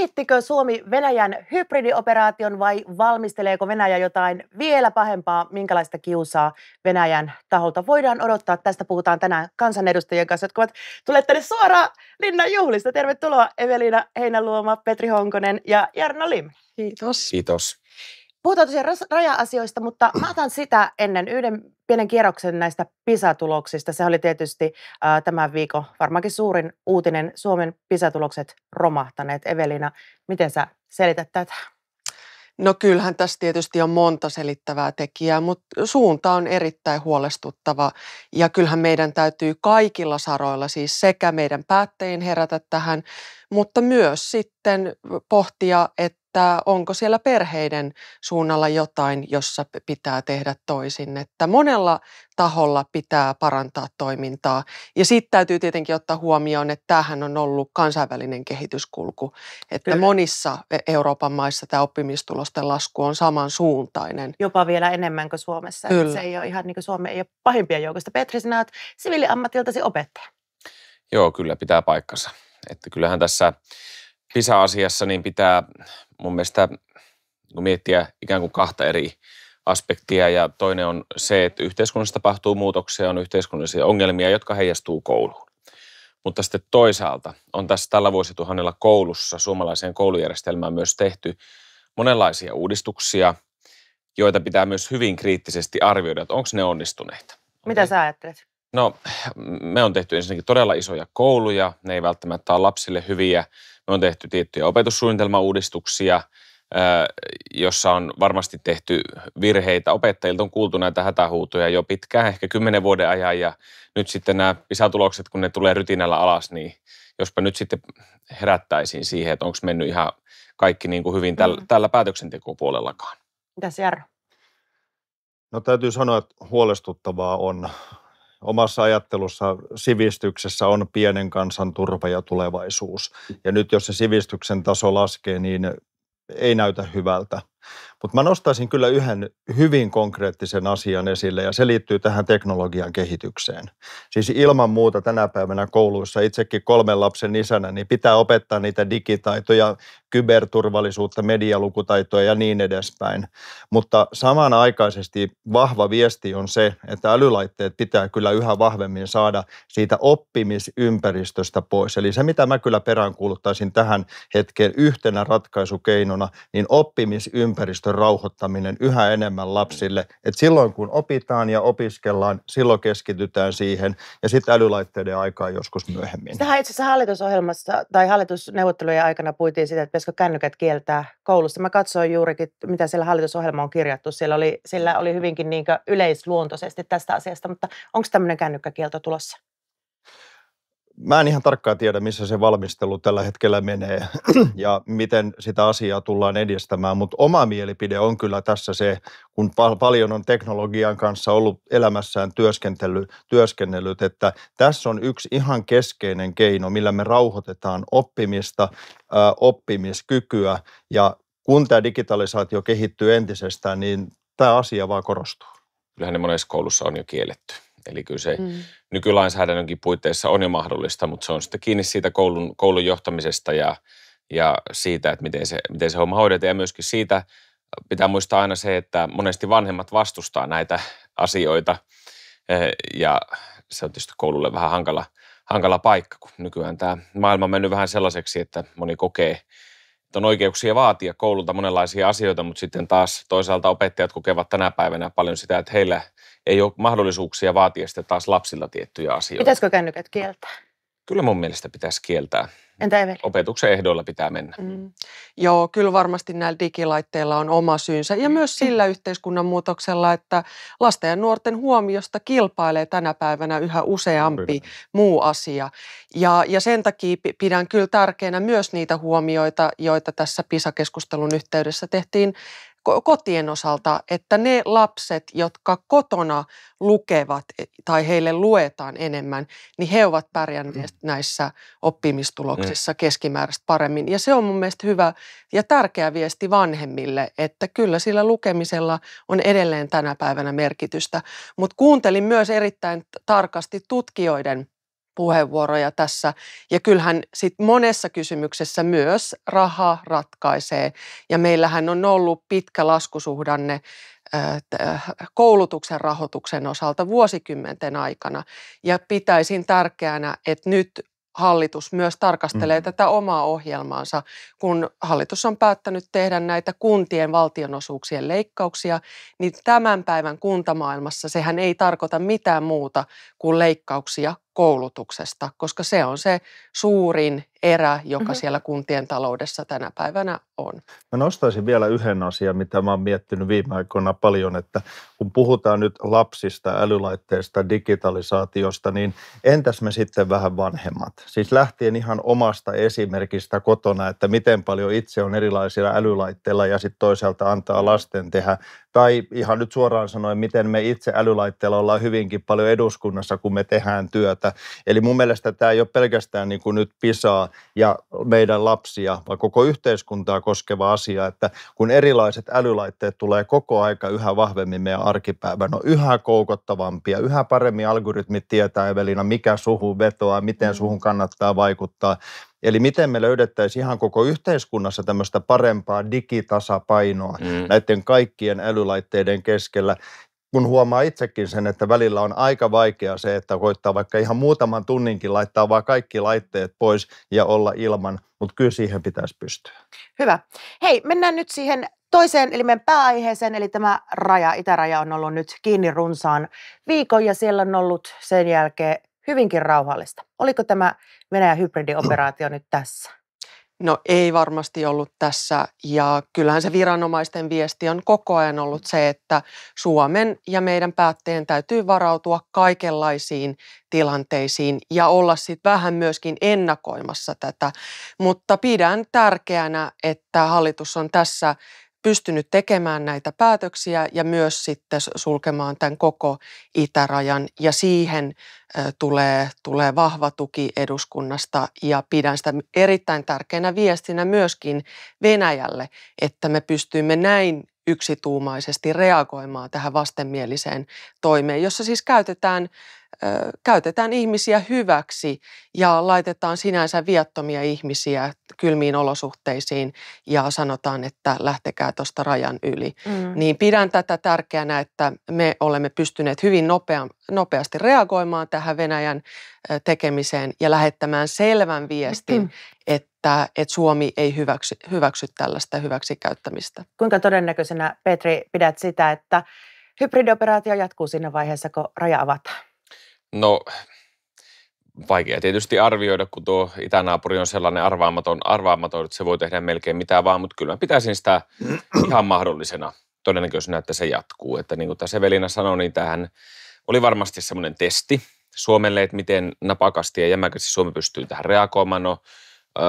Ehittikö Suomi Venäjän hybridioperaation vai valmisteleeko Venäjä jotain vielä pahempaa? Minkälaista kiusaa Venäjän taholta voidaan odottaa? Tästä puhutaan tänään kansanedustajien kanssa, jotka ovat tulleet tänne suoraan Linnan juhlista. Tervetuloa Evelina Heinäluoma, Petri Honkonen ja Jarno Lim. Kiitos. Kiitos. Puhutaan tosiaan raja-asioista, mutta mä otan sitä ennen yhden pienen kierroksen näistä PISA-tuloksista. Se oli tietysti äh, tämän viikon varmaankin suurin uutinen. Suomen PISA-tulokset romahtaneet. Evelina, miten sä selität tätä? No kyllähän tässä tietysti on monta selittävää tekijää, mutta suunta on erittäin huolestuttava ja kyllähän meidän täytyy kaikilla saroilla siis sekä meidän päättäjien herätä tähän, mutta myös sitten pohtia, että että onko siellä perheiden suunnalla jotain, jossa pitää tehdä toisin. Että monella taholla pitää parantaa toimintaa. Ja sitten täytyy tietenkin ottaa huomioon, että tämähän on ollut kansainvälinen kehityskulku. Että Kyllä. monissa e-, Euroopan maissa tämä oppimistulosten lasku on samansuuntainen. Jopa vielä enemmän kuin Suomessa. Kyllä. Se ei ole ihan niin kuin Suomi ei ole pahimpia joukosta. Petri, sinä olet siviiliammatiltasi opettaja. Joo, kyllä pitää paikkansa. Että kyllähän tässä PISA-asiassa niin pitää mun mielestä niinku miettiä ikään kuin kahta eri aspektia ja toinen on se, että yhteiskunnassa tapahtuu muutoksia, on yhteiskunnallisia ongelmia, jotka heijastuu kouluun. Mutta sitten toisaalta on tässä tällä vuosituhannella koulussa suomalaiseen koulujärjestelmään myös tehty monenlaisia uudistuksia, joita pitää myös hyvin kriittisesti arvioida, että onko ne onnistuneita. Mitä sä ajattelet? No, me on tehty ensinnäkin todella isoja kouluja. Ne ei välttämättä ole lapsille hyviä. Me on tehty tiettyjä opetussuunnitelmauudistuksia, jossa on varmasti tehty virheitä. Opettajilta on kuultu näitä hätähuutoja jo pitkään, ehkä kymmenen vuoden ajan. Ja nyt sitten nämä pisatulokset, kun ne tulee rytinällä alas, niin jospa nyt sitten herättäisiin siihen, että onko mennyt ihan kaikki niin kuin hyvin tällä, mm. tällä päätöksentekopuolellakaan. Mitäs Jarro? No täytyy sanoa, että huolestuttavaa on omassa ajattelussa sivistyksessä on pienen kansan turva ja tulevaisuus. Ja nyt jos se sivistyksen taso laskee, niin ei näytä hyvältä. Mutta mä nostaisin kyllä yhden hyvin konkreettisen asian esille ja se liittyy tähän teknologian kehitykseen. Siis ilman muuta tänä päivänä kouluissa itsekin kolmen lapsen isänä, niin pitää opettaa niitä digitaitoja, kyberturvallisuutta, medialukutaitoja ja niin edespäin. Mutta samanaikaisesti vahva viesti on se, että älylaitteet pitää kyllä yhä vahvemmin saada siitä oppimisympäristöstä pois. Eli se, mitä mä kyllä peräänkuuluttaisin tähän hetkeen yhtenä ratkaisukeinona, niin oppimisympäristö ympäristön rauhoittaminen yhä enemmän lapsille. Et silloin kun opitaan ja opiskellaan, silloin keskitytään siihen ja sitten älylaitteiden aikaa joskus myöhemmin. Sitähän itse asiassa hallitusohjelmassa tai hallitusneuvottelujen aikana puitiin sitä, että pitäisikö kännykät kieltää koulussa. Mä katsoin juurikin, mitä siellä hallitusohjelma on kirjattu. Siellä oli, siellä oli hyvinkin niin yleisluontoisesti tästä asiasta, mutta onko tämmöinen kännykkäkielto tulossa? mä en ihan tarkkaan tiedä, missä se valmistelu tällä hetkellä menee ja miten sitä asiaa tullaan edistämään, mutta oma mielipide on kyllä tässä se, kun pal- paljon on teknologian kanssa ollut elämässään työskentely, työskennellyt, että tässä on yksi ihan keskeinen keino, millä me rauhoitetaan oppimista, ää, oppimiskykyä ja kun tämä digitalisaatio kehittyy entisestään, niin tämä asia vaan korostuu. Kyllähän ne monessa koulussa on jo kielletty. Eli kyllä se mm. nykylainsäädännönkin puitteissa on jo mahdollista, mutta se on sitten kiinni siitä koulun, koulun johtamisesta ja, ja siitä, että miten se, miten se homma hoidetaan. Ja myöskin siitä pitää muistaa aina se, että monesti vanhemmat vastustaa näitä asioita ja se on tietysti koululle vähän hankala, hankala paikka, kun nykyään tämä maailma on mennyt vähän sellaiseksi, että moni kokee, että on oikeuksia vaatia koululta monenlaisia asioita, mutta sitten taas toisaalta opettajat kokevat tänä päivänä paljon sitä, että heillä – ei ole mahdollisuuksia vaatia sitten taas lapsilla tiettyjä asioita. Pitäisikö kännykät kieltää? Kyllä mun mielestä pitäisi kieltää. Entä Eveli? Opetuksen ehdoilla pitää mennä. Mm. Joo, kyllä varmasti näillä digilaitteilla on oma syynsä ja myös mm. sillä yhteiskunnan muutoksella, että lasten ja nuorten huomiosta kilpailee tänä päivänä yhä useampi kyllä. muu asia. Ja, ja sen takia pidän kyllä tärkeänä myös niitä huomioita, joita tässä PISA-keskustelun yhteydessä tehtiin kotien osalta, että ne lapset, jotka kotona lukevat e, tai heille luetaan enemmän, niin he ovat pärjänneet mm. näissä oppimistuloksissa niin. keskimääräistä paremmin. Ja se on mun mielestä hyvä ja tärkeä viesti vanhemmille, että kyllä sillä lukemisella on edelleen tänä päivänä merkitystä. Mutta kuuntelin myös erittäin tarkasti tutkijoiden – puheenvuoroja tässä. Ja kyllähän sit monessa kysymyksessä myös raha ratkaisee. Ja meillähän on ollut pitkä laskusuhdanne koulutuksen rahoituksen osalta vuosikymmenten aikana. Ja pitäisin tärkeänä, että nyt hallitus myös tarkastelee mm. tätä omaa ohjelmaansa, kun hallitus on päättänyt tehdä näitä kuntien valtionosuuksien leikkauksia, niin tämän päivän kuntamaailmassa sehän ei tarkoita mitään muuta kuin leikkauksia koulutuksesta, koska se on se suurin erä, joka mm-hmm. siellä kuntien taloudessa tänä päivänä on. Mä nostaisin vielä yhden asian, mitä mä oon miettinyt viime aikoina paljon, että kun puhutaan nyt lapsista, älylaitteista, digitalisaatiosta, niin entäs me sitten vähän vanhemmat? Siis lähtien ihan omasta esimerkistä kotona, että miten paljon itse on erilaisilla älylaitteilla ja sitten toisaalta antaa lasten tehdä tai ihan nyt suoraan sanoen, miten me itse älylaitteella ollaan hyvinkin paljon eduskunnassa, kun me tehdään työtä. Eli mun mielestä tämä ei ole pelkästään niin kuin nyt pisaa ja meidän lapsia, vaan koko yhteiskuntaa koskeva asia, että kun erilaiset älylaitteet tulee koko aika yhä vahvemmin meidän arkipäivän, on yhä koukottavampia, yhä paremmin algoritmit tietää, Evelina, mikä suhun vetoaa, miten mm. suhun kannattaa vaikuttaa, Eli miten me löydettäisiin ihan koko yhteiskunnassa tämmöistä parempaa digitasapainoa mm. näiden kaikkien älylaitteiden keskellä kun huomaa itsekin sen, että välillä on aika vaikea se, että koittaa vaikka ihan muutaman tunninkin laittaa vaan kaikki laitteet pois ja olla ilman, mutta kyllä siihen pitäisi pystyä. Hyvä. Hei, mennään nyt siihen toiseen, eli meidän pääaiheeseen, eli tämä raja, itäraja on ollut nyt kiinni runsaan viikon ja siellä on ollut sen jälkeen hyvinkin rauhallista. Oliko tämä Venäjän hybridioperaatio nyt tässä? No ei varmasti ollut tässä ja kyllähän se viranomaisten viesti on koko ajan ollut se, että Suomen ja meidän päätteen täytyy varautua kaikenlaisiin tilanteisiin ja olla sitten vähän myöskin ennakoimassa tätä. Mutta pidän tärkeänä, että hallitus on tässä pystynyt tekemään näitä päätöksiä ja myös sitten sulkemaan tämän koko itärajan ja siihen tulee, tulee vahva tuki eduskunnasta ja pidän sitä erittäin tärkeänä viestinä myöskin Venäjälle, että me pystymme näin yksituumaisesti reagoimaan tähän vastenmieliseen toimeen, jossa siis käytetään käytetään ihmisiä hyväksi ja laitetaan sinänsä viattomia ihmisiä kylmiin olosuhteisiin ja sanotaan, että lähtekää tuosta rajan yli. Mm. Niin pidän tätä tärkeänä, että me olemme pystyneet hyvin nopea, nopeasti reagoimaan tähän Venäjän tekemiseen ja lähettämään selvän viestin, mm. että, että Suomi ei hyväksy, hyväksy tällaista hyväksikäyttämistä. Kuinka todennäköisenä, Petri, pidät sitä, että hybridioperaatio jatkuu siinä vaiheessa, kun raja avataan? No, vaikea tietysti arvioida, kun tuo itänaapuri on sellainen arvaamaton, arvaamaton, että se voi tehdä melkein mitä vaan, mutta kyllä mä pitäisin sitä ihan mahdollisena todennäköisenä, että se jatkuu. Että niin kuin tässä Evelina sanoi, niin tähän oli varmasti semmoinen testi Suomelle, että miten napakasti ja jämäkästi Suomi pystyy tähän reagoimaan. No, äh,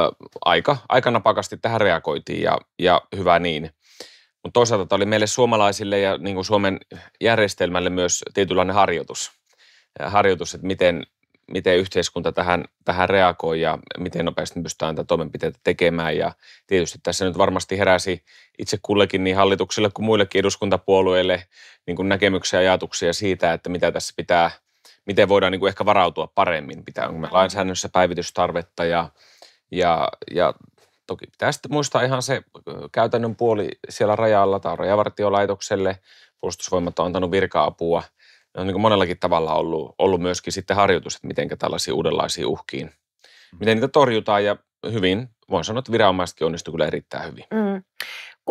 aika, aika napakasti tähän reagoitiin ja, ja hyvä niin. Mutta toisaalta tämä oli meille suomalaisille ja niin kuin Suomen järjestelmälle myös tietynlainen harjoitus – harjoitus, että miten, miten yhteiskunta tähän, tähän reagoi ja miten nopeasti pystytään tätä toimenpiteitä tekemään. Ja tietysti tässä nyt varmasti heräsi itse kullekin niin hallituksille kuin muillekin eduskuntapuolueille niin kuin näkemyksiä ja ajatuksia siitä, että mitä tässä pitää, miten voidaan niin kuin ehkä varautua paremmin. Pitää onko me lainsäädännössä päivitystarvetta ja, ja, ja toki pitää sitten muistaa ihan se käytännön puoli siellä rajalla tai rajavartiolaitokselle. Puolustusvoimat on antanut virka-apua – ne on niin monellakin tavalla ollut, ollut myöskin sitten harjoitus, että miten tällaisiin uudenlaisiin uhkiin, mm. miten niitä torjutaan ja hyvin, voin sanoa, että viranomaisetkin onnistuu kyllä erittäin hyvin. Mm.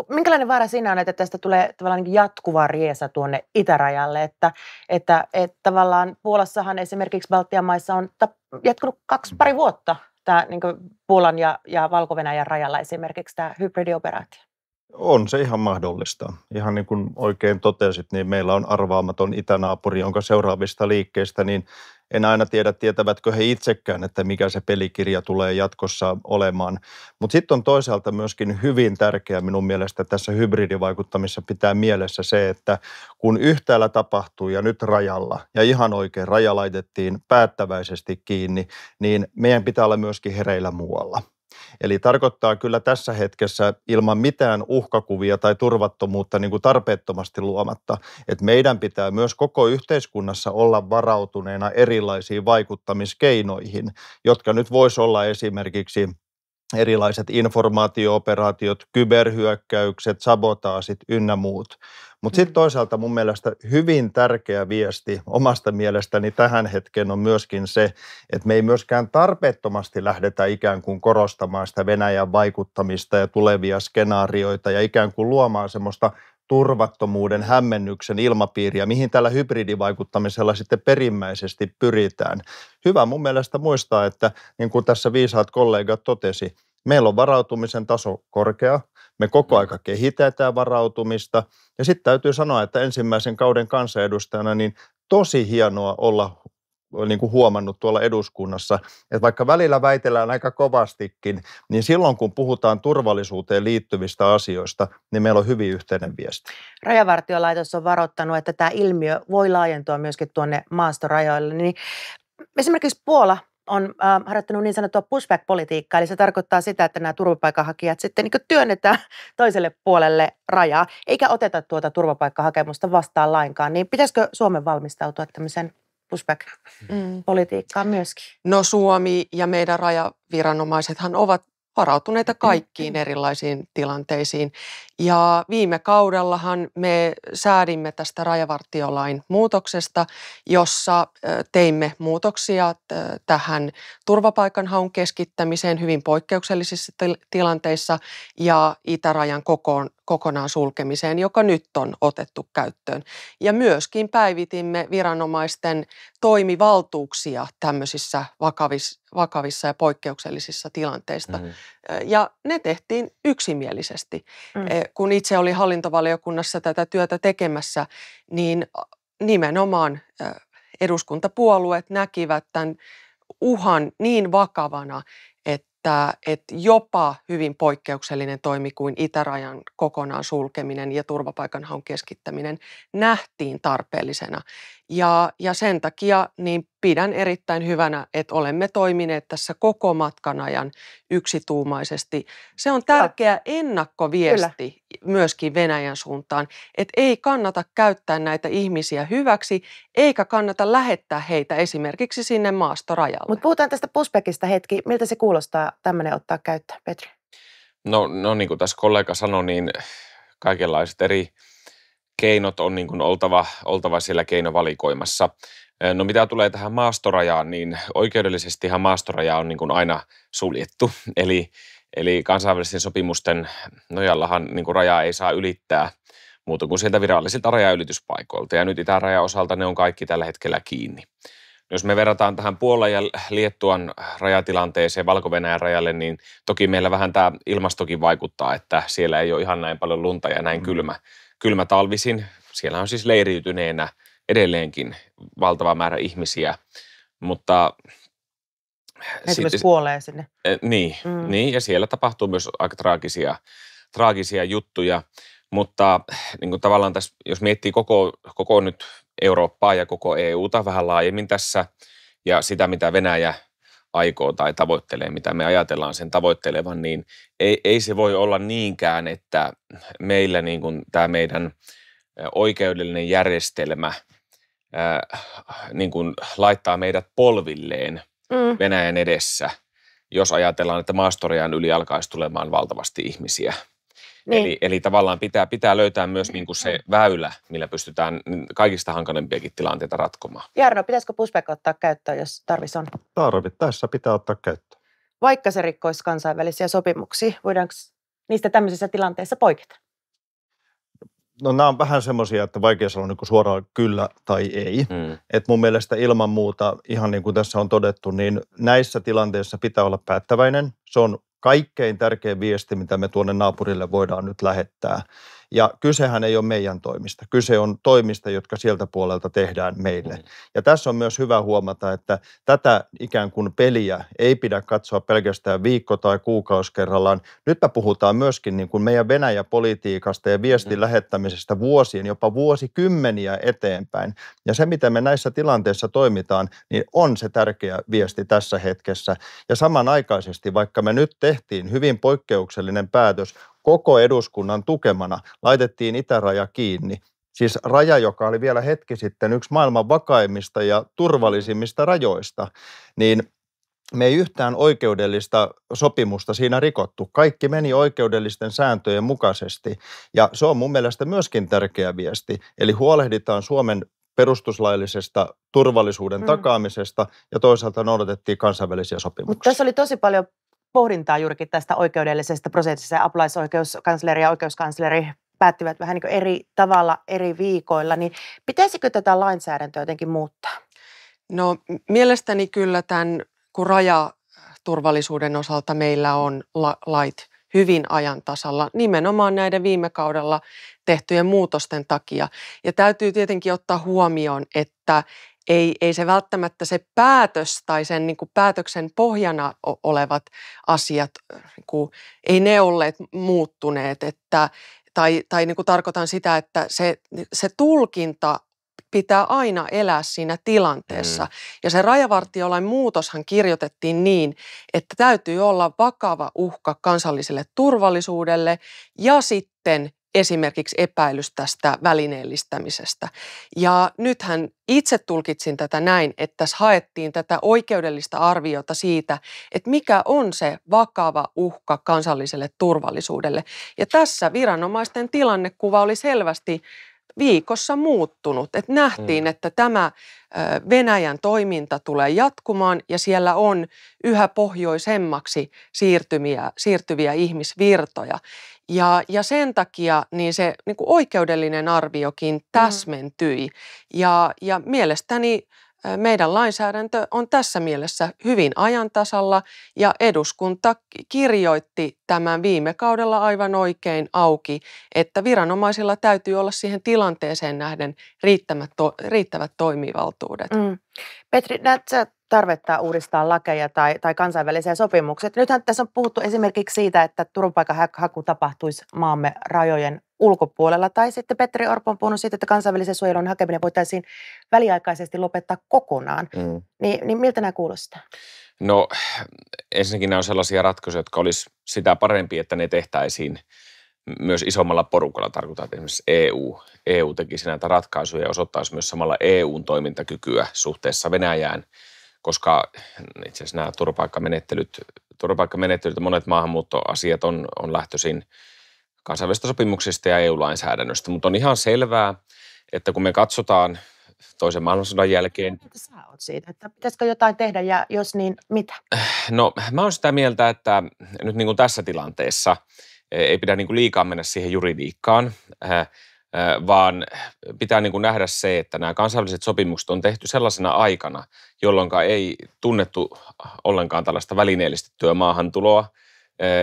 Minkälainen vaara siinä on, että tästä tulee tavallaan niin jatkuva riesa tuonne itärajalle, että, että, että tavallaan Puolassahan esimerkiksi Baltian maissa on jatkunut kaksi mm. pari vuotta tämä niin Puolan ja, ja valko rajalla esimerkiksi tämä hybridioperaatio? On se ihan mahdollista. Ihan niin kuin oikein totesit, niin meillä on arvaamaton itänaapuri, jonka seuraavista liikkeistä, niin en aina tiedä, tietävätkö he itsekään, että mikä se pelikirja tulee jatkossa olemaan. Mutta sitten on toisaalta myöskin hyvin tärkeää minun mielestä tässä hybridivaikuttamissa pitää mielessä se, että kun yhtäällä tapahtuu ja nyt rajalla, ja ihan oikein raja laitettiin päättäväisesti kiinni, niin meidän pitää olla myöskin hereillä muualla. Eli tarkoittaa kyllä tässä hetkessä ilman mitään uhkakuvia tai turvattomuutta niin kuin tarpeettomasti luomatta, että meidän pitää myös koko yhteiskunnassa olla varautuneena erilaisiin vaikuttamiskeinoihin, jotka nyt voisi olla esimerkiksi erilaiset informaatiooperaatiot, kyberhyökkäykset, sabotaasit ynnä muut. Mutta sitten mm. toisaalta mun mielestä hyvin tärkeä viesti omasta mielestäni tähän hetkeen on myöskin se, että me ei myöskään tarpeettomasti lähdetä ikään kuin korostamaan sitä Venäjän vaikuttamista ja tulevia skenaarioita ja ikään kuin luomaan semmoista – turvattomuuden, hämmennyksen ilmapiiriä, mihin tällä hybridivaikuttamisella sitten perimmäisesti pyritään. Hyvä mun mielestä muistaa, että niin kuin tässä viisaat kollegat totesi, meillä on varautumisen taso korkea, me koko aika kehitetään varautumista ja sitten täytyy sanoa, että ensimmäisen kauden kansanedustajana niin tosi hienoa olla niin kuin huomannut tuolla eduskunnassa, että vaikka välillä väitellään aika kovastikin, niin silloin kun puhutaan turvallisuuteen liittyvistä asioista, niin meillä on hyvin yhteinen viesti. Rajavartiolaitos on varoittanut, että tämä ilmiö voi laajentua myöskin tuonne maastorajoille. Niin esimerkiksi Puola on äh, harjoittanut niin sanottua pushback-politiikkaa, eli se tarkoittaa sitä, että nämä turvapaikanhakijat sitten niin työnnetään toiselle puolelle rajaa, eikä oteta tuota turvapaikkahakemusta vastaan lainkaan. Niin pitäisikö Suomen valmistautua tämmöiseen pushback-politiikkaa mm. myöskin? No Suomi ja meidän rajaviranomaisethan ovat varautuneita kaikkiin erilaisiin tilanteisiin. Ja viime kaudellahan me säädimme tästä rajavartiolain muutoksesta, jossa teimme muutoksia tähän turvapaikanhaun keskittämiseen hyvin poikkeuksellisissa tilanteissa ja itärajan kokoon, kokonaan sulkemiseen, joka nyt on otettu käyttöön. Ja myöskin päivitimme viranomaisten toimivaltuuksia tämmöisissä vakavissa, vakavissa ja poikkeuksellisissa tilanteissa. Mm. Ja ne tehtiin yksimielisesti. Mm. Kun itse oli hallintovaliokunnassa tätä työtä tekemässä, niin nimenomaan eduskuntapuolueet näkivät tämän uhan niin vakavana, että, että jopa hyvin poikkeuksellinen toimi kuin itärajan kokonaan sulkeminen ja turvapaikanhaun keskittäminen nähtiin tarpeellisena. Ja, ja sen takia niin pidän erittäin hyvänä, että olemme toimineet tässä koko matkan ajan yksituumaisesti. Se on tärkeä ennakkoviesti Kyllä. myöskin Venäjän suuntaan, että ei kannata käyttää näitä ihmisiä hyväksi, eikä kannata lähettää heitä esimerkiksi sinne maastorajalle. Mutta puhutaan tästä pushbackista hetki. Miltä se kuulostaa tämmöinen ottaa käyttöön, Petri? No, no niin kuin tässä kollega sanoi, niin kaikenlaiset eri – keinot on niin kuin oltava, oltava siellä keinovalikoimassa. No mitä tulee tähän maastorajaan, niin oikeudellisestihan maastoraja on niin kuin aina suljettu. Eli, eli kansainvälisten sopimusten nojallahan niin kuin rajaa ei saa ylittää muuta kuin sieltä virallisilta rajaylityspaikoilta. Ja nyt itärajan osalta ne on kaikki tällä hetkellä kiinni. Jos me verrataan tähän Puolan ja Liettuan rajatilanteeseen valko rajalle, niin toki meillä vähän tämä ilmastokin vaikuttaa, että siellä ei ole ihan näin paljon lunta ja näin mm. kylmä kylmätalvisin. Siellä on siis leiriytyneenä edelleenkin valtava määrä ihmisiä, mutta... Heitä myös kuolee sinne. Niin, mm. niin, ja siellä tapahtuu myös aika traagisia, traagisia juttuja, mutta niin kuin tavallaan tässä, jos miettii koko, koko nyt Eurooppaa ja koko EUta vähän laajemmin tässä ja sitä, mitä Venäjä aikoo tai tavoittelee, mitä me ajatellaan sen tavoittelevan, niin ei, ei se voi olla niinkään, että meillä niin kuin tämä meidän oikeudellinen järjestelmä ää, niin kuin laittaa meidät polvilleen mm. Venäjän edessä, jos ajatellaan, että maastorian yli alkaisi tulemaan valtavasti ihmisiä – niin. Eli, eli tavallaan pitää, pitää löytää myös mm. niin kuin se väylä, millä pystytään kaikista hankalimpiakin tilanteita ratkomaan. Jarno, pitäisikö pushback ottaa käyttöön, jos tarvis on? Tarvittaessa pitää ottaa käyttöön. Vaikka se rikkoisi kansainvälisiä sopimuksia, voidaanko niistä tämmöisissä tilanteissa poiketa? No nämä on vähän semmoisia, että vaikea sanoa niin suoraan kyllä tai ei. Mm. Et mun mielestä ilman muuta, ihan niin kuin tässä on todettu, niin näissä tilanteissa pitää olla päättäväinen. Se on kaikkein tärkein viesti, mitä me tuonne naapurille voidaan nyt lähettää. Ja kysehän ei ole meidän toimista. Kyse on toimista, jotka sieltä puolelta tehdään meille. Mm. Ja tässä on myös hyvä huomata, että tätä ikään kuin peliä ei pidä katsoa pelkästään viikko tai kuukauskerrallaan. Nyt me puhutaan myöskin niin kuin meidän Venäjä-politiikasta ja viestin mm. lähettämisestä vuosien, jopa vuosikymmeniä eteenpäin. Ja se, miten me näissä tilanteissa toimitaan, niin on se tärkeä viesti tässä hetkessä. Ja samanaikaisesti, vaikka me nyt tehtiin hyvin poikkeuksellinen päätös, koko eduskunnan tukemana laitettiin itäraja kiinni. Siis raja, joka oli vielä hetki sitten yksi maailman vakaimmista ja turvallisimmista rajoista, niin me ei yhtään oikeudellista sopimusta siinä rikottu. Kaikki meni oikeudellisten sääntöjen mukaisesti. Ja se on mun mielestä myöskin tärkeä viesti. Eli huolehditaan Suomen perustuslaillisesta turvallisuuden mm. takaamisesta ja toisaalta noudatettiin kansainvälisiä sopimuksia. Mutta tässä oli tosi paljon pohdintaa juurikin tästä oikeudellisesta prosessista. Ja apulaisoikeuskansleri ja oikeuskansleri päättivät vähän niin eri tavalla eri viikoilla, niin pitäisikö tätä lainsäädäntöä jotenkin muuttaa? No mielestäni kyllä tämän, kun rajaturvallisuuden osalta meillä on la- lait hyvin ajan tasalla, nimenomaan näiden viime kaudella tehtyjen muutosten takia. Ja täytyy tietenkin ottaa huomioon, että ei, ei se välttämättä se päätös tai sen niin kuin päätöksen pohjana olevat asiat, niin kuin, ei ne olleet muuttuneet. Että, tai tai niin kuin tarkoitan sitä, että se, se tulkinta pitää aina elää siinä tilanteessa. Mm. Ja se rajavartiolain muutoshan kirjoitettiin niin, että täytyy olla vakava uhka kansalliselle turvallisuudelle ja sitten esimerkiksi epäilys tästä välineellistämisestä. Ja nythän itse tulkitsin tätä näin, että tässä haettiin tätä oikeudellista arviota siitä, että mikä on se vakava uhka kansalliselle turvallisuudelle. Ja tässä viranomaisten tilannekuva oli selvästi viikossa muuttunut. Et nähtiin, mm. että tämä Venäjän toiminta tulee jatkumaan ja siellä on yhä pohjoisemmaksi siirtymiä, siirtyviä ihmisvirtoja. Ja, ja sen takia niin se niin oikeudellinen arviokin mm. täsmentyi. Mm. Ja, ja mielestäni meidän lainsäädäntö on tässä mielessä hyvin ajantasalla ja eduskunta kirjoitti tämän viime kaudella aivan oikein auki, että viranomaisilla täytyy olla siihen tilanteeseen nähden riittävät, riittävät toimivaltuudet. Mm. Petri, näet sä tarvetta uudistaa lakeja tai, tai kansainvälisiä sopimuksia. Nythän tässä on puhuttu esimerkiksi siitä, että turvapaikanhaku tapahtuisi maamme rajojen ulkopuolella. Tai sitten Petri Orpo on puhunut siitä, että kansainvälisen suojelun hakeminen voitaisiin väliaikaisesti lopettaa kokonaan. Mm. Niin, niin miltä nämä kuulostaa? No ensinnäkin nämä on sellaisia ratkaisuja, jotka olisi sitä parempi, että ne tehtäisiin myös isommalla porukalla. Tarkoitan, että esimerkiksi EU, EU tekisi näitä ratkaisuja ja osoittaisi myös samalla EUn toimintakykyä suhteessa Venäjään – koska itse asiassa nämä turvapaikkamenettelyt, turvapaikkamenettelyt ja monet maahanmuuttoasiat on, on lähtöisin kansainvälisistä sopimuksista ja EU-lainsäädännöstä, mutta on ihan selvää, että kun me katsotaan toisen maailmansodan jälkeen. Mitä sä oot siitä, että pitäisikö jotain tehdä ja jos niin, mitä? No mä oon sitä mieltä, että nyt niin kuin tässä tilanteessa e, ei pidä niin kuin liikaa mennä siihen juridiikkaan. Äh, vaan pitää niin kuin nähdä se, että nämä kansainväliset sopimukset on tehty sellaisena aikana, jolloin ei tunnettu ollenkaan tällaista välineellistettyä maahantuloa,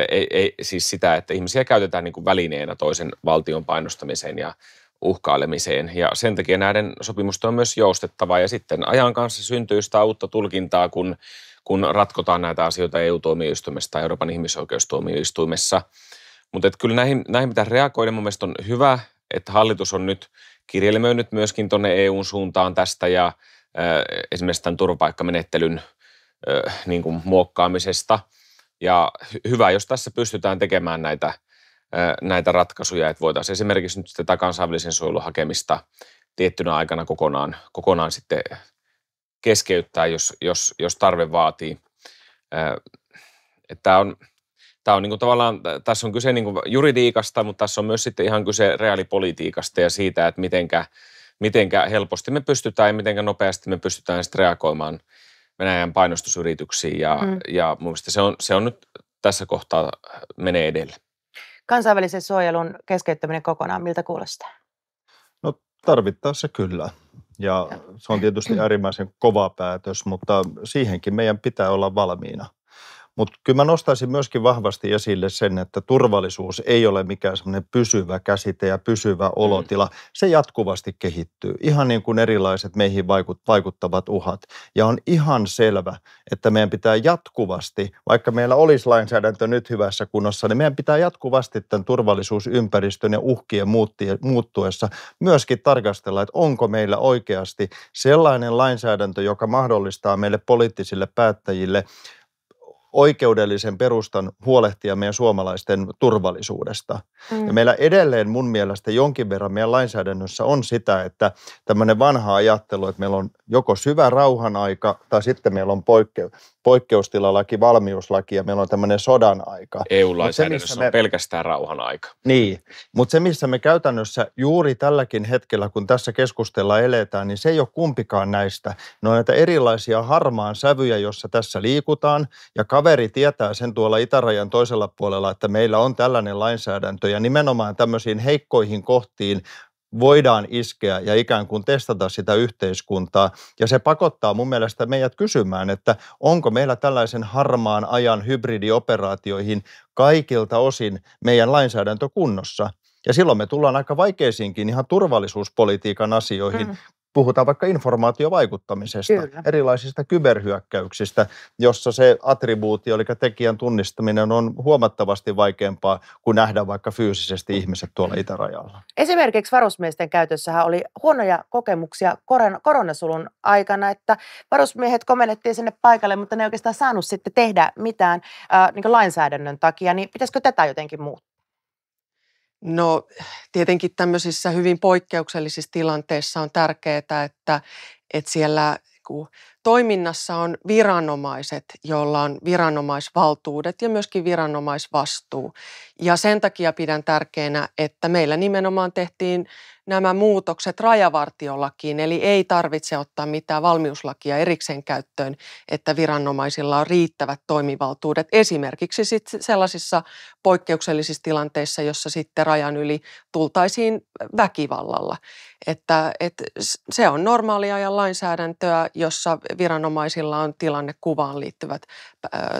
ei, ei, siis sitä, että ihmisiä käytetään niin kuin välineenä toisen valtion painostamiseen ja uhkailemiseen. Ja sen takia näiden sopimusten on myös joustettava. Ja sitten ajan kanssa syntyy sitä uutta tulkintaa, kun, kun ratkotaan näitä asioita EU-tuomioistuimessa tai Euroopan ihmisoikeustuomioistuimessa. Mutta kyllä näihin, näihin pitää reagoida. Mun mielestä on hyvä, että hallitus on nyt kirjelmöinyt myöskin tuonne EUn suuntaan tästä ja esimerkiksi tämän turvapaikkamenettelyn niin kuin muokkaamisesta. Ja hyvä, jos tässä pystytään tekemään näitä, näitä ratkaisuja, että voitaisiin esimerkiksi nyt tätä kansainvälisen suojelun hakemista tiettynä aikana kokonaan, kokonaan sitten keskeyttää, jos, jos, jos tarve vaatii. että on, tämä on niin kuin tavallaan, tässä on kyse niin kuin juridiikasta, mutta tässä on myös sitten ihan kyse reaalipolitiikasta ja siitä, että mitenkä, mitenkä helposti me pystytään ja mitenkä nopeasti me pystytään sitten reagoimaan Venäjän painostusyrityksiin ja, mm. ja mun mielestä se on, se on nyt tässä kohtaa äh, menee edelle. Kansainvälisen suojelun keskeyttäminen kokonaan, miltä kuulostaa? No tarvittaessa kyllä. Ja se on tietysti äärimmäisen kova päätös, mutta siihenkin meidän pitää olla valmiina. Mutta kyllä mä nostaisin myöskin vahvasti esille sen, että turvallisuus ei ole mikään semmoinen pysyvä käsite ja pysyvä mm. olotila. Se jatkuvasti kehittyy, ihan niin kuin erilaiset meihin vaikuttavat uhat. Ja on ihan selvä, että meidän pitää jatkuvasti, vaikka meillä olisi lainsäädäntö nyt hyvässä kunnossa, niin meidän pitää jatkuvasti tämän turvallisuusympäristön ja uhkien muuttuessa myöskin tarkastella, että onko meillä oikeasti sellainen lainsäädäntö, joka mahdollistaa meille poliittisille päättäjille oikeudellisen perustan huolehtia meidän suomalaisten turvallisuudesta. Mm. Ja meillä edelleen mun mielestä jonkin verran meidän lainsäädännössä on sitä, että tämmöinen vanha ajattelu, että meillä on joko syvä rauhan aika tai sitten meillä on poikkeus poikkeustilalaki, valmiuslaki ja meillä on tämmöinen sodan aika. EU-lainsäädännössä se, me... pelkästään rauhan aika. Niin, mutta se missä me käytännössä juuri tälläkin hetkellä, kun tässä keskustella eletään, niin se ei ole kumpikaan näistä. no näitä erilaisia harmaan sävyjä, jossa tässä liikutaan ja kaveri tietää sen tuolla itärajan toisella puolella, että meillä on tällainen lainsäädäntö ja nimenomaan tämmöisiin heikkoihin kohtiin voidaan iskeä ja ikään kuin testata sitä yhteiskuntaa. Ja se pakottaa mun mielestä meidät kysymään, että onko meillä tällaisen harmaan ajan hybridioperaatioihin kaikilta osin meidän lainsäädäntö kunnossa. Ja silloin me tullaan aika vaikeisiinkin ihan turvallisuuspolitiikan asioihin, mm. Puhutaan vaikka informaatiovaikuttamisesta, Kyllä. erilaisista kyberhyökkäyksistä, jossa se attribuutio, eli tekijän tunnistaminen on huomattavasti vaikeampaa kuin nähdä vaikka fyysisesti ihmiset tuolla itärajalla. Esimerkiksi varusmiesten käytössähän oli huonoja kokemuksia koron, koronasulun aikana, että varusmiehet komennettiin sinne paikalle, mutta ne ei oikeastaan saanut sitten tehdä mitään äh, niin lainsäädännön takia, niin pitäisikö tätä jotenkin muuttaa? No tietenkin tämmöisissä hyvin poikkeuksellisissa tilanteissa on tärkeää, että, että siellä toiminnassa on viranomaiset, joilla on viranomaisvaltuudet ja myöskin viranomaisvastuu. Ja sen takia pidän tärkeänä, että meillä nimenomaan tehtiin nämä muutokset rajavartiolakiin, eli ei tarvitse ottaa mitään valmiuslakia erikseen käyttöön, että viranomaisilla on riittävät toimivaltuudet esimerkiksi sit sellaisissa poikkeuksellisissa tilanteissa, jossa sitten rajan yli tultaisiin väkivallalla. Että, että se on normaalia ja lainsäädäntöä, jossa viranomaisilla on tilannekuvaan liittyvät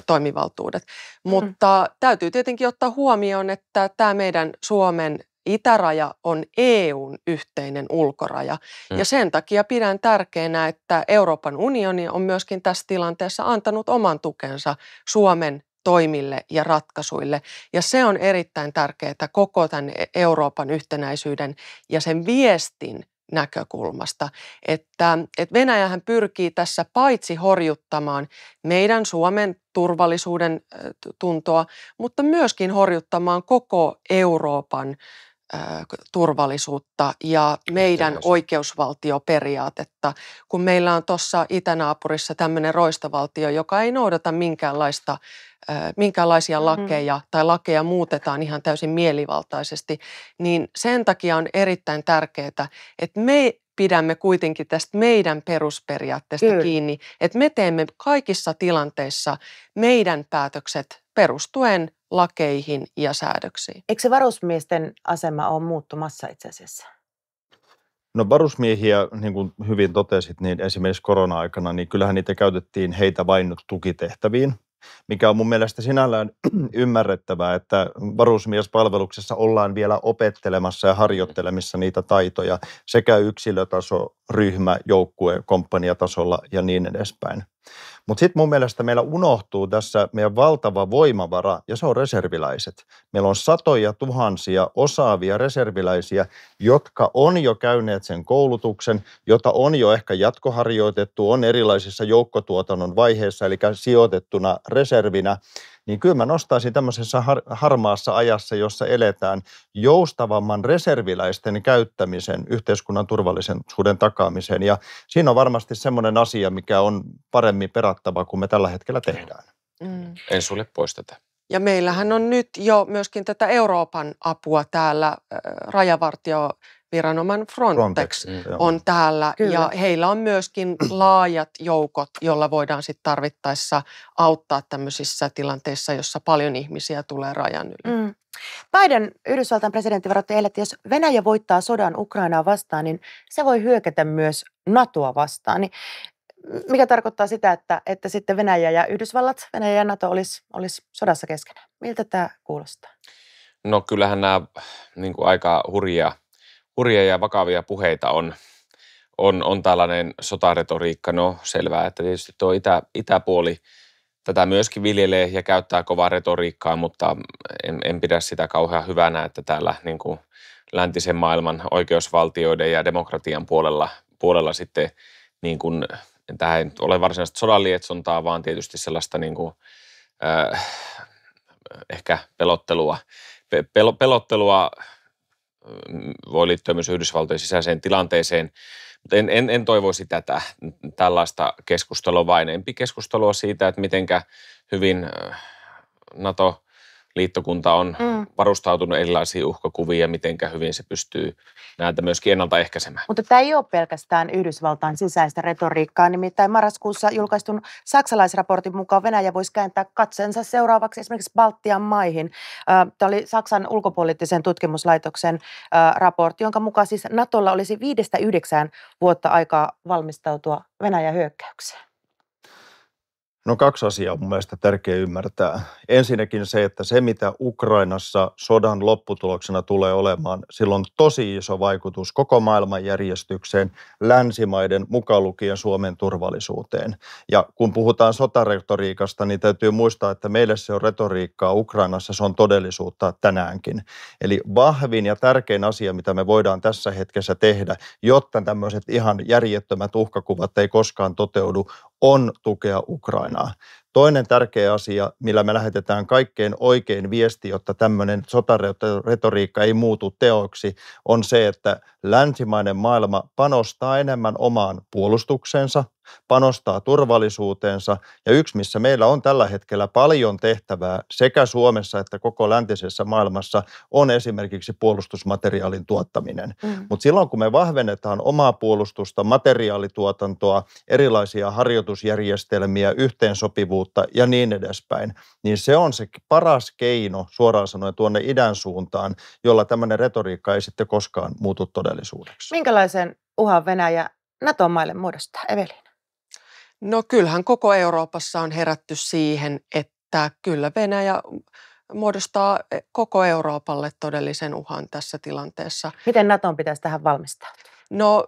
toimivaltuudet. Mm. Mutta mm. täytyy tietenkin ottaa huomioon, että tämä meidän Suomen itäraja on EUn yhteinen ulkoraja. Mm. Ja sen takia pidän tärkeänä, että Euroopan unioni on myöskin tässä tilanteessa antanut oman tukensa Suomen toimille ja ratkaisuille. Ja se on erittäin tärkeää koko tämän e-, Euroopan yhtenäisyyden ja sen viestin näkökulmasta. Että, että Venäjähän pyrkii tässä paitsi horjuttamaan meidän Suomen turvallisuuden tuntoa, mutta myöskin horjuttamaan koko Euroopan turvallisuutta ja meidän oikeusvaltioperiaatetta, kun meillä on tuossa itänaapurissa tämmöinen roistavaltio, joka ei noudata minkäänlaista, minkäänlaisia mm-hmm. lakeja tai lakeja muutetaan ihan täysin mielivaltaisesti, niin sen takia on erittäin tärkeää, että me pidämme kuitenkin tästä meidän perusperiaatteesta Kyllä. kiinni, että me teemme kaikissa tilanteissa meidän päätökset perustuen lakeihin ja säädöksiin. Eikö se varusmiesten asema ole muuttumassa itse asiassa? No varusmiehiä, niin kuin hyvin totesit, niin esimerkiksi korona-aikana, niin kyllähän niitä käytettiin heitä vain tukitehtäviin, mikä on mun mielestä sinällään ymmärrettävää, että varusmiespalveluksessa ollaan vielä opettelemassa ja harjoittelemassa niitä taitoja sekä yksilötaso, ryhmä, joukkue, komppaniatasolla ja niin edespäin. Mutta sitten mun mielestä meillä unohtuu tässä meidän valtava voimavara, ja se on reserviläiset. Meillä on satoja tuhansia osaavia reserviläisiä, jotka on jo käyneet sen koulutuksen, jota on jo ehkä jatkoharjoitettu, on erilaisissa joukkotuotannon vaiheissa, eli sijoitettuna reservinä – niin kyllä mä nostaisin tämmöisessä har- harmaassa ajassa, jossa eletään joustavamman reserviläisten käyttämisen yhteiskunnan turvallisuuden takaamiseen. Ja siinä on varmasti semmoinen asia, mikä on paremmin perattava kuin me tällä hetkellä tehdään. Mm. En sulle pois tätä. Ja meillähän on nyt jo myöskin tätä Euroopan apua täällä äh, rajavartio viranomainen Frontex, Frontex mm, on täällä Kyllä. ja heillä on myöskin laajat joukot, jolla voidaan sitten tarvittaessa auttaa tämmöisissä tilanteissa, jossa paljon ihmisiä tulee rajan yli. Mm. Biden, Yhdysvaltain presidentti, varoitti eilen, että jos Venäjä voittaa sodan Ukrainaa vastaan, niin se voi hyökätä myös NATOa vastaan. Niin mikä tarkoittaa sitä, että, että sitten Venäjä ja Yhdysvallat, Venäjä ja NATO olisi, olisi sodassa keskenään. Miltä tämä kuulostaa? No kyllähän nämä niin kuin aika hurjia – hurja ja vakavia puheita on, on, on tällainen sotaretoriikka. No selvää, että tietysti tuo itä, itäpuoli tätä myöskin viljelee ja käyttää kovaa retoriikkaa, mutta en, en pidä sitä kauhean hyvänä, että täällä niin kuin läntisen maailman oikeusvaltioiden ja demokratian puolella, puolella sitten niin kuin, tähän ei ole varsinaista sodan vaan tietysti sellaista niin kuin, äh, ehkä pelottelua, pe- pelottelua Äh, voi liittyä myös Yhdysvaltojen sisäiseen tilanteeseen. Mutta en, en, en toivoisi tätä, tällaista keskustelua, vain enempi keskustelua siitä, että mitenkä hyvin äh, NATO – liittokunta on mm. varustautunut erilaisiin uhkakuviin ja miten hyvin se pystyy näitä myöskin ennaltaehkäisemään. Mutta tämä ei ole pelkästään Yhdysvaltain sisäistä retoriikkaa, nimittäin marraskuussa julkaistun saksalaisraportin mukaan Venäjä voisi kääntää katseensa seuraavaksi esimerkiksi Baltian maihin. Tämä oli Saksan ulkopoliittisen tutkimuslaitoksen raportti, jonka mukaan siis Natolla olisi viidestä yhdeksään vuotta aikaa valmistautua Venäjän hyökkäykseen. No kaksi asiaa on mun mielestä tärkeä ymmärtää. Ensinnäkin se, että se mitä Ukrainassa sodan lopputuloksena tulee olemaan, sillä on tosi iso vaikutus koko maailman järjestykseen, länsimaiden mukaan lukien Suomen turvallisuuteen. Ja kun puhutaan sotaretoriikasta, niin täytyy muistaa, että meille se on retoriikkaa, Ukrainassa se on todellisuutta tänäänkin. Eli vahvin ja tärkein asia, mitä me voidaan tässä hetkessä tehdä, jotta tämmöiset ihan järjettömät uhkakuvat ei koskaan toteudu, on tukea Ukraina. Ukrainaa. Toinen tärkeä asia, millä me lähetetään kaikkein oikein viesti, jotta tämmöinen sotaretoriikka ei muutu teoksi, on se, että länsimainen maailma panostaa enemmän omaan puolustuksensa – panostaa turvallisuuteensa. Ja yksi, missä meillä on tällä hetkellä paljon tehtävää sekä Suomessa että koko läntisessä maailmassa, on esimerkiksi puolustusmateriaalin tuottaminen. Mm. Mutta silloin, kun me vahvennetaan omaa puolustusta, materiaalituotantoa, erilaisia harjoitusjärjestelmiä, yhteensopivuutta ja niin edespäin, niin se on se paras keino suoraan sanoen tuonne idän suuntaan, jolla tämmöinen retoriikka ei sitten koskaan muutu todellisuudeksi. Minkälaisen uhan Venäjä NATO-maille muodostaa, Evelin? No kyllähän koko Euroopassa on herätty siihen, että kyllä Venäjä muodostaa eh, koko Euroopalle todellisen uhan tässä tilanteessa. Miten Naton pitäisi tähän valmistaa? No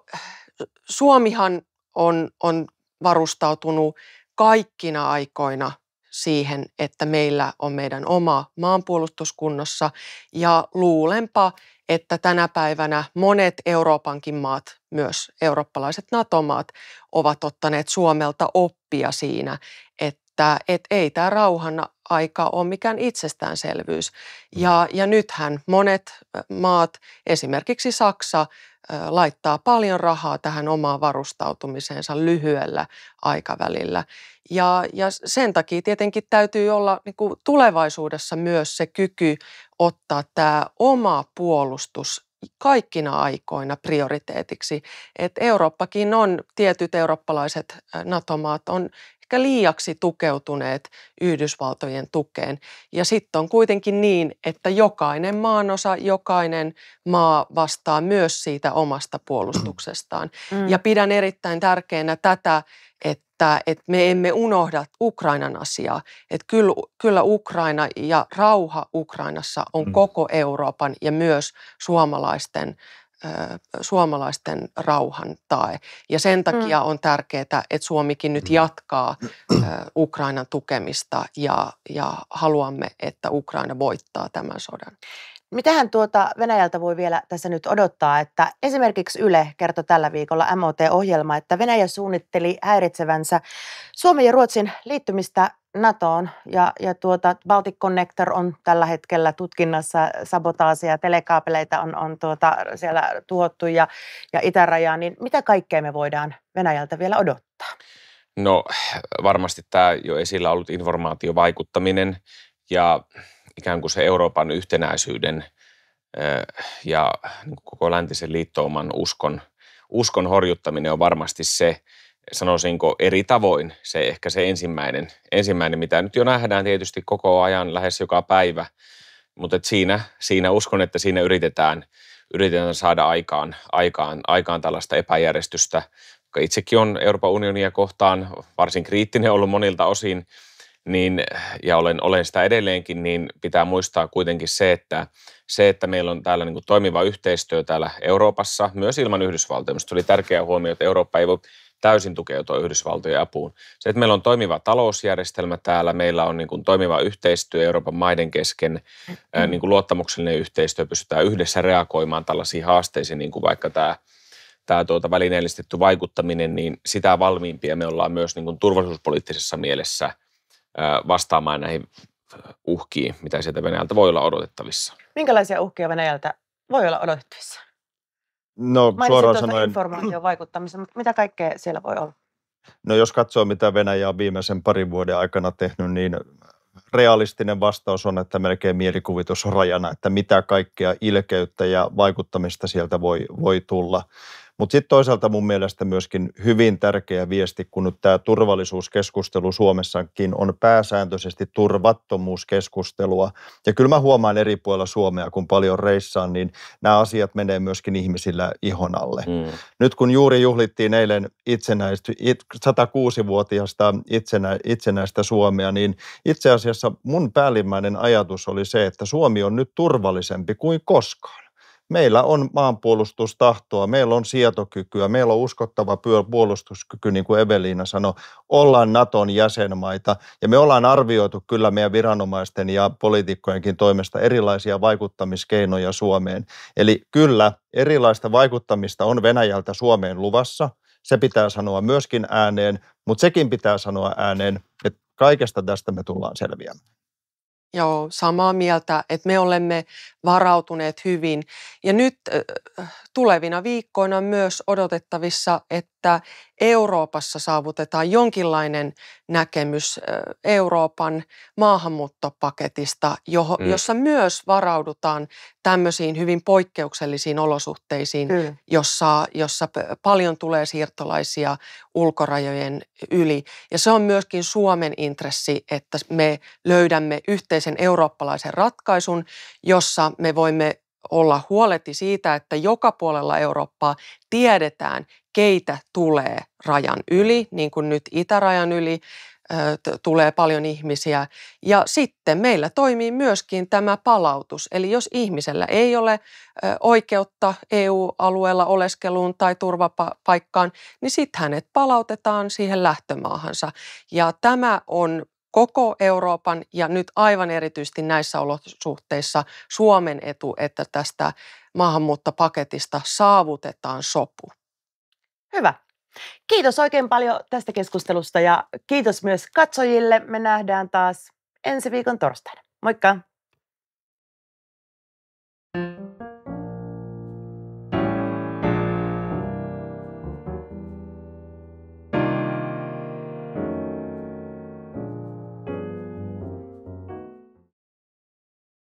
Suomihan on, on varustautunut kaikkina aikoina siihen, että meillä on meidän oma maanpuolustuskunnossa ja luulenpa, että tänä päivänä monet Euroopankin maat, myös eurooppalaiset NATO-maat, ovat ottaneet Suomelta oppia siinä, että et ei tämä rauhan aika ole mikään itsestäänselvyys. Mm. Ja, ja nythän monet maat, esimerkiksi Saksa, laittaa paljon rahaa tähän omaan varustautumiseensa lyhyellä aikavälillä. Ja, ja sen takia tietenkin täytyy olla niin kuin tulevaisuudessa myös se kyky ottaa tämä oma puolustus kaikkina aikoina prioriteetiksi. Et Eurooppakin on, tietyt eurooppalaiset NATO-maat on ehkä liiaksi tukeutuneet Yhdysvaltojen tukeen. Ja sitten on kuitenkin niin, että jokainen maanosa, jokainen maa vastaa myös siitä omasta puolustuksestaan. Mm. Ja pidän erittäin tärkeänä tätä, että, että me emme unohda Ukrainan asiaa. Että kyllä, kyllä Ukraina ja rauha Ukrainassa on mm. koko Euroopan ja myös suomalaisten suomalaisten rauhan tae. Ja sen mm. takia mm. on tärkeää, että Suomikin nyt mm. jatkaa Ukrainan tukemista ja, ja haluamme, että Ukraina voittaa tämän sodan. Mitähän tuota Venäjältä voi vielä tässä nyt odottaa, että esimerkiksi Yle kertoi tällä viikolla MOT-ohjelma, että Venäjä suunnitteli häiritsevänsä Suomen ja Ruotsin liittymistä NATOon ja, ja tuota, Baltic Connector on tällä hetkellä tutkinnassa sabotaasia, telekaapeleita on, on tuota, siellä tuottu ja, ja itärajaa, niin mitä kaikkea me voidaan Venäjältä vielä odottaa? No varmasti tämä jo esillä ollut informaatiovaikuttaminen ja ikään kuin se Euroopan yhtenäisyyden ja niin koko läntisen liittouman uskon, uskon horjuttaminen on varmasti se, sanoisinko eri tavoin se ehkä se ensimmäinen, ensimmäinen mitä nyt jo nähdään tietysti koko ajan lähes joka päivä, mutta et siinä, siinä uskon, että siinä yritetään, yritetään saada aikaan, aikaan, aikaan tällaista epäjärjestystä, joka itsekin on Euroopan unionia kohtaan varsin kriittinen ollut monilta osin, niin, ja olen, olen sitä edelleenkin, niin pitää muistaa kuitenkin se, että se, että meillä on täällä niin kuin toimiva yhteistyö täällä Euroopassa, myös ilman Yhdysvaltoja. Minusta oli tärkeä huomio, että Eurooppa ei voi täysin tukeutua Yhdysvaltojen apuun. Se, että meillä on toimiva talousjärjestelmä täällä, meillä on niin kuin toimiva yhteistyö Euroopan maiden kesken, niin kuin luottamuksellinen yhteistyö, pystytään yhdessä reagoimaan tällaisiin haasteisiin, niin kuin vaikka tämä tämä tuota välineellistetty vaikuttaminen, niin sitä valmiimpia me ollaan myös niin kuin turvallisuuspoliittisessa mielessä vastaamaan näihin uhkiin, mitä sieltä Venäjältä voi olla odotettavissa. Minkälaisia uhkia Venäjältä voi olla odotettavissa? No Mainitsin suoraan sanoen... informaation mutta mitä kaikkea siellä voi olla? No jos katsoo, mitä Venäjä on viimeisen parin vuoden aikana tehnyt, niin realistinen vastaus on, että melkein mielikuvitus on rajana, että mitä kaikkea ilkeyttä ja vaikuttamista sieltä voi, voi tulla. Mutta sitten toisaalta mun mielestä myöskin hyvin tärkeä viesti, kun nyt tämä turvallisuuskeskustelu Suomessakin on pääsääntöisesti turvattomuuskeskustelua. Ja kyllä mä huomaan eri puolilla Suomea, kun paljon reissaan, niin nämä asiat menee myöskin ihmisillä ihon alle. Mm. Nyt kun juuri juhlittiin eilen itsenäistä, 106-vuotiaasta itsenä, itsenäistä Suomea, niin itse asiassa mun päällimmäinen ajatus oli se, että Suomi on nyt turvallisempi kuin koskaan meillä on maanpuolustustahtoa, meillä on sietokykyä, meillä on uskottava puolustuskyky, niin kuin Eveliina sanoi, ollaan Naton jäsenmaita ja me ollaan arvioitu kyllä meidän viranomaisten ja poliitikkojenkin toimesta erilaisia vaikuttamiskeinoja Suomeen. Eli kyllä erilaista vaikuttamista on Venäjältä Suomeen luvassa, se pitää sanoa myöskin ääneen, mutta sekin pitää sanoa ääneen, että kaikesta tästä me tullaan selviämään. Joo, samaa mieltä, että me olemme varautuneet hyvin. Ja nyt tulevina viikkoina myös odotettavissa, että että Euroopassa saavutetaan jonkinlainen näkemys Euroopan maahanmuuttopaketista, mm. jossa mm. myös varaudutaan tämmöisiin hyvin poikkeuksellisiin olosuhteisiin, mm. jossa, jossa paljon tulee siirtolaisia ulkorajojen yli. Ja se on myöskin Suomen intressi, että me löydämme yhteisen eurooppalaisen ratkaisun, jossa me voimme olla huoletti siitä, että joka puolella Eurooppaa tiedetään, keitä tulee rajan yli, niin kuin nyt itärajan yli tulee paljon ihmisiä. Ja sitten meillä toimii myöskin tämä palautus. Eli jos ihmisellä ei ole oikeutta EU-alueella oleskeluun tai turvapaikkaan, niin sitten hänet palautetaan siihen lähtömaahansa. Ja tämä on koko Euroopan ja nyt aivan erityisesti näissä olosuhteissa Suomen etu, että tästä maahanmuuttopaketista saavutetaan sopu. Hyvä. Kiitos oikein paljon tästä keskustelusta ja kiitos myös katsojille. Me nähdään taas ensi viikon torstaina. Moikka! thank you